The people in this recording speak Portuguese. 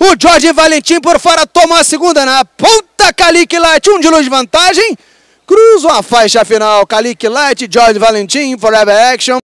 o Jorge Valentim por fora tomou a segunda na ponta, Kalik Light, um de luz de vantagem, cruza a faixa final, Kalik Light, Jorge Valentim, Forever Action.